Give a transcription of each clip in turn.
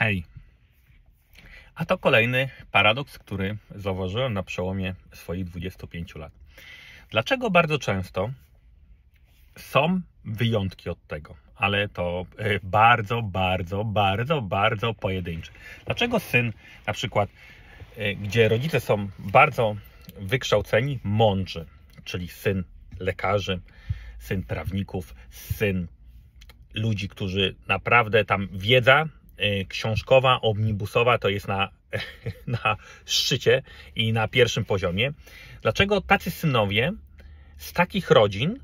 Hej. A to kolejny paradoks, który zauważyłem na przełomie swoich 25 lat. Dlaczego bardzo często są wyjątki od tego, ale to e, bardzo, bardzo, bardzo, bardzo pojedyncze. Dlaczego syn na przykład, e, gdzie rodzice są bardzo wykształceni, mądrzy, czyli syn lekarzy, syn prawników, syn ludzi, którzy naprawdę tam wiedza Y, książkowa, omnibusowa to jest na, na szczycie i na pierwszym poziomie. Dlaczego tacy synowie z takich rodzin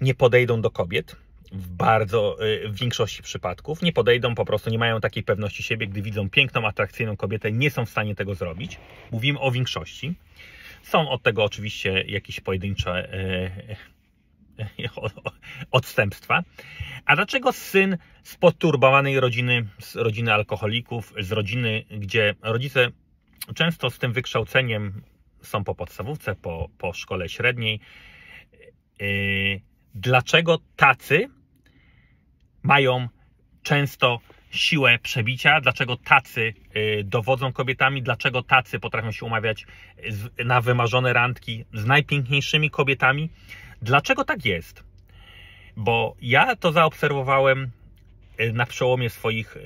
nie podejdą do kobiet? w bardzo y, w większości przypadków nie podejdą, po prostu nie mają takiej pewności siebie, gdy widzą piękną, atrakcyjną kobietę, nie są w stanie tego zrobić. Mówimy o większości. Są od tego oczywiście jakieś pojedyncze y, odstępstwa. A dlaczego syn z poturbowanej rodziny, z rodziny alkoholików, z rodziny, gdzie rodzice często z tym wykształceniem są po podstawówce, po, po szkole średniej, yy, dlaczego tacy mają często siłę przebicia, dlaczego tacy yy, dowodzą kobietami, dlaczego tacy potrafią się umawiać na wymarzone randki z najpiękniejszymi kobietami. Dlaczego tak jest? Bo ja to zaobserwowałem y, na przełomie swoich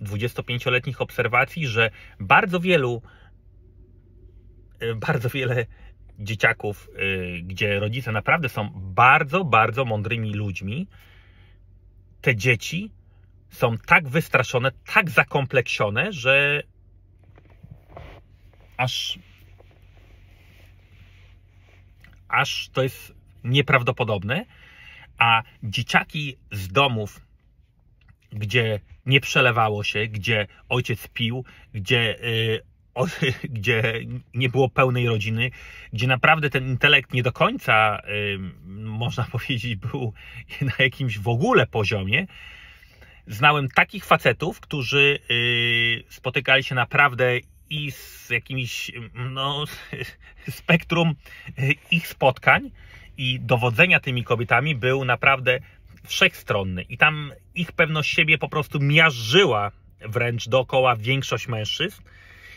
25-letnich y, obserwacji, że bardzo wielu, y, bardzo wiele dzieciaków, gdzie rodzice naprawdę są bardzo, bardzo mądrymi ludźmi, te dzieci są tak wystraszone, tak zakompleksione, że aż aż to jest nieprawdopodobny, a dzieciaki z domów, gdzie nie przelewało się, gdzie ojciec pił, gdzie, yy, o, gdzie nie było pełnej rodziny, gdzie naprawdę ten intelekt nie do końca, yy, można powiedzieć, był na jakimś w ogóle poziomie, znałem takich facetów, którzy yy, spotykali się naprawdę i z jakimś no, spektrum y, ich spotkań, i dowodzenia tymi kobietami był naprawdę wszechstronny i tam ich pewność siebie po prostu miażdżyła wręcz dookoła większość mężczyzn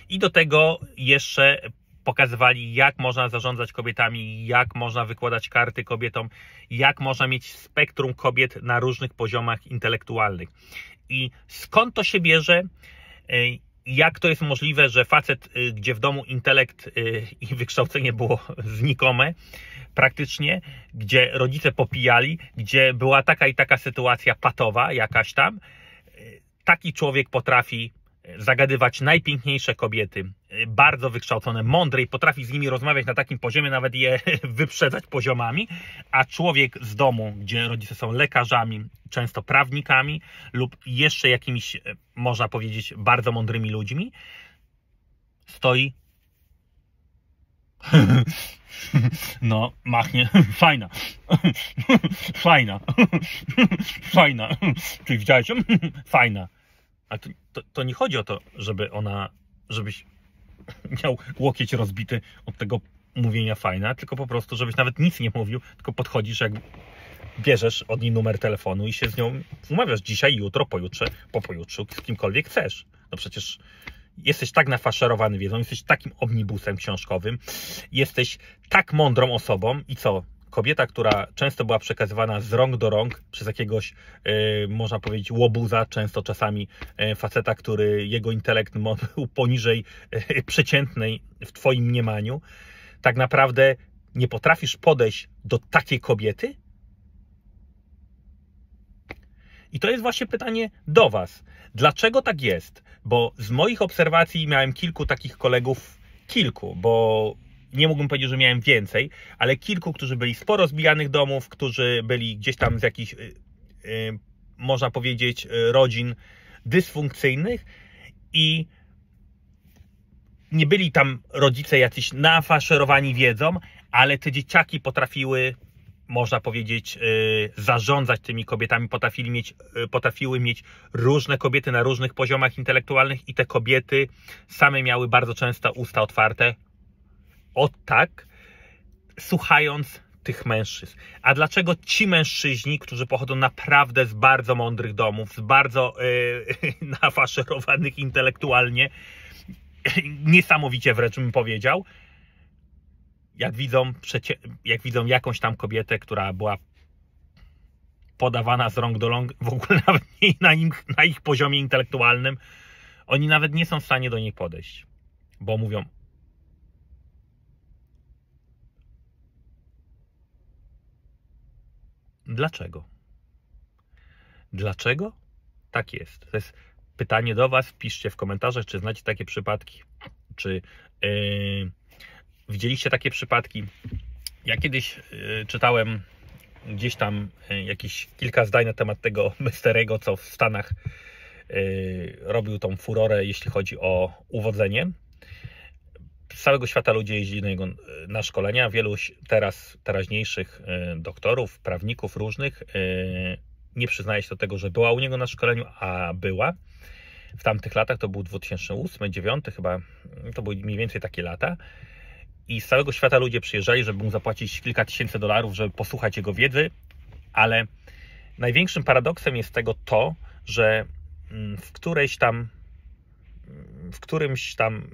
i do tego jeszcze pokazywali, jak można zarządzać kobietami, jak można wykładać karty kobietom, jak można mieć spektrum kobiet na różnych poziomach intelektualnych. I skąd to się bierze? jak to jest możliwe, że facet, y, gdzie w domu intelekt y, i wykształcenie było znikome, praktycznie, gdzie rodzice popijali, gdzie była taka i taka sytuacja patowa jakaś tam, y, taki człowiek potrafi zagadywać najpiękniejsze kobiety Y, bardzo wykształcone, mądre i potrafi z nimi rozmawiać na takim poziomie, nawet je wyprzedzać poziomami, a człowiek z domu, gdzie rodzice są lekarzami, często prawnikami lub jeszcze jakimiś, y, można powiedzieć, bardzo mądrymi ludźmi, stoi. No, machnie. Fajna. Fajna. Fajna. Czyli widziałeś ją? Fajna. A to, to, to nie chodzi o to, żeby ona, żebyś miał łokieć rozbity od tego mówienia fajna, tylko po prostu, żebyś nawet nic nie mówił, tylko podchodzisz jak bierzesz od niej numer telefonu i się z nią umawiasz dzisiaj, jutro, pojutrze, po pojutrzu, z kimkolwiek chcesz. No przecież jesteś tak nafaszerowany wiedzą, jesteś takim omnibusem książkowym, jesteś tak mądrą osobą i co? kobieta, która często była przekazywana z rąk do rąk przez jakiegoś, e, można powiedzieć, łobuza, często czasami e, faceta, który jego intelekt był poniżej e, przeciętnej w Twoim mniemaniu, tak naprawdę nie potrafisz podejść do takiej kobiety? I to jest właśnie pytanie do Was. Dlaczego tak jest? Bo z moich obserwacji miałem kilku takich kolegów, kilku, bo nie mógłbym powiedzieć, że miałem więcej, ale kilku, którzy byli sporo zbijanych domów, którzy byli gdzieś tam z jakichś, y, y, można powiedzieć, y, rodzin dysfunkcyjnych i nie byli tam rodzice jacyś nafaszerowani wiedzą, ale te dzieciaki potrafiły, można powiedzieć, zarządzać tymi kobietami, potrafili mieć, potrafiły mieć różne kobiety na różnych poziomach intelektualnych i te kobiety same miały bardzo często usta otwarte, o tak, słuchając tych mężczyzn. A dlaczego ci mężczyźni, którzy pochodzą naprawdę z bardzo mądrych domów, z bardzo yy, nafaszerowanych intelektualnie, niesamowicie wręcz bym powiedział, jak widzą, jak widzą jakąś tam kobietę, która była podawana z rąk do rąk, w ogóle nawet nie na, im, na ich poziomie intelektualnym, oni nawet nie są w stanie do niej podejść, bo mówią, Dlaczego? Dlaczego? Tak jest. To jest pytanie do Was. Piszcie w komentarzach, czy znacie takie przypadki, czy yy, widzieliście takie przypadki. Ja kiedyś yy, czytałem gdzieś tam yy, jakieś kilka zdań na temat tego Mysterego, co w Stanach robił tą furorę, jeśli chodzi o uwodzenie z całego świata ludzie jeździli na, jego, e, na szkolenia. Wielu teraz, teraźniejszych e, doktorów, prawników różnych e, nie przyznaje się do tego, że była u niego na szkoleniu, a była. W tamtych latach to był 2008, 2009 chyba, mm, to były mniej więcej takie lata. I z całego świata ludzie przyjeżdżali, żeby mu zapłacić kilka tysięcy dolarów, żeby posłuchać jego wiedzy, ale największym paradoksem jest tego to, że mm, w którejś tam w którymś tam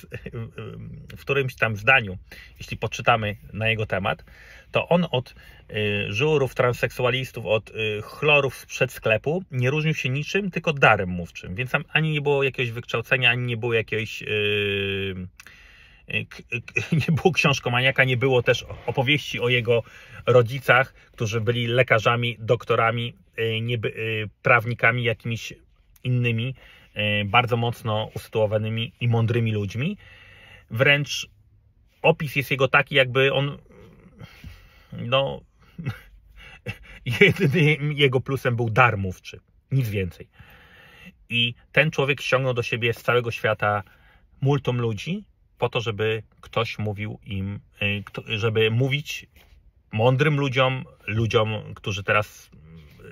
w którymś tam zdaniu, jeśli poczytamy na jego temat, to on od y, żurów, transseksualistów, od y, chlorów sprzed sklepu nie różnił się niczym, tylko darem mówczym. Więc tam ani nie było jakiegoś wykształcenia, ani nie było jakiegoś y, nie było książkomaniaka, nie było też opowieści o jego rodzicach, którzy byli lekarzami, doktorami, by, prawnikami jakimiś innymi. E, bardzo mocno usytuowanymi i mądrymi ludźmi. Wręcz opis jest jego taki, jakby on. No. Jedynym jego plusem był darmówczy. nic więcej. I ten człowiek ściągnął do siebie z całego świata multum ludzi, po to, żeby ktoś mówił im, e, żeby mówić mądrym ludziom, ludziom, którzy teraz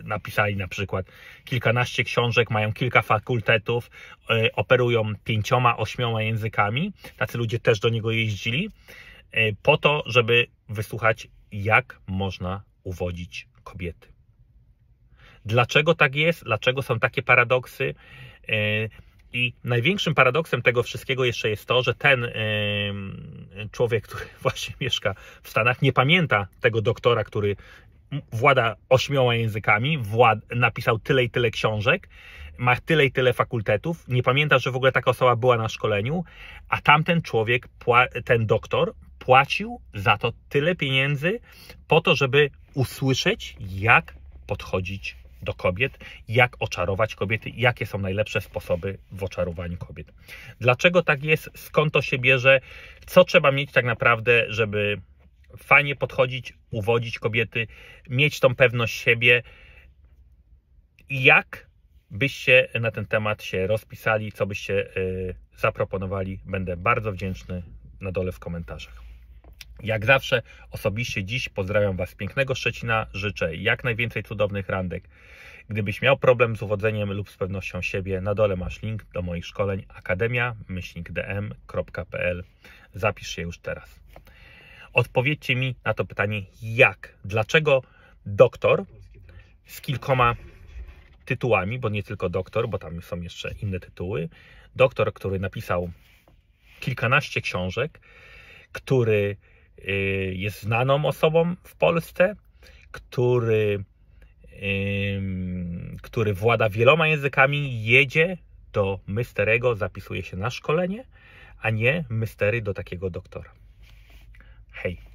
napisali na przykład kilkanaście książek, mają kilka fakultetów, e, operują pięcioma, ośmioma językami. Tacy ludzie też do niego jeździli e, po to, żeby wysłuchać, jak można uwodzić kobiety. Dlaczego tak jest? Dlaczego są takie paradoksy? E, I największym paradoksem tego wszystkiego jeszcze jest to, że ten człowiek, który właśnie mieszka w Stanach, nie pamięta tego doktora, który włada ośmioma językami, wład, napisał tyle i tyle książek, ma tyle i tyle fakultetów, nie pamięta, że w ogóle taka osoba była na szkoleniu, a tamten człowiek, ten doktor, płacił za to tyle pieniędzy po to, żeby usłyszeć, jak podchodzić do kobiet, jak oczarować kobiety, jakie są najlepsze sposoby w oczarowaniu kobiet. Dlaczego tak jest, skąd to się bierze, co trzeba mieć tak naprawdę, żeby fajnie podchodzić, uwodzić kobiety, mieć tą pewność siebie. Jak byście na ten temat się rozpisali, co byście y, zaproponowali, będę bardzo wdzięczny na dole w komentarzach. Jak zawsze, osobiście dziś pozdrawiam Was pięknego Szczecina. Życzę jak najwięcej cudownych randek. Gdybyś miał problem z uwodzeniem lub z pewnością siebie, na dole masz link do moich szkoleń akademia-dm.pl. Zapisz się już teraz. Odpowiedzcie mi na to pytanie, jak, dlaczego doktor z kilkoma tytułami, bo nie tylko doktor, bo tam są jeszcze inne tytuły, doktor, który napisał kilkanaście książek, który y, jest znaną osobą w Polsce, który, który włada wieloma językami, jedzie do Mysterego, zapisuje się na szkolenie, a nie Mystery do takiego doktora. Hey.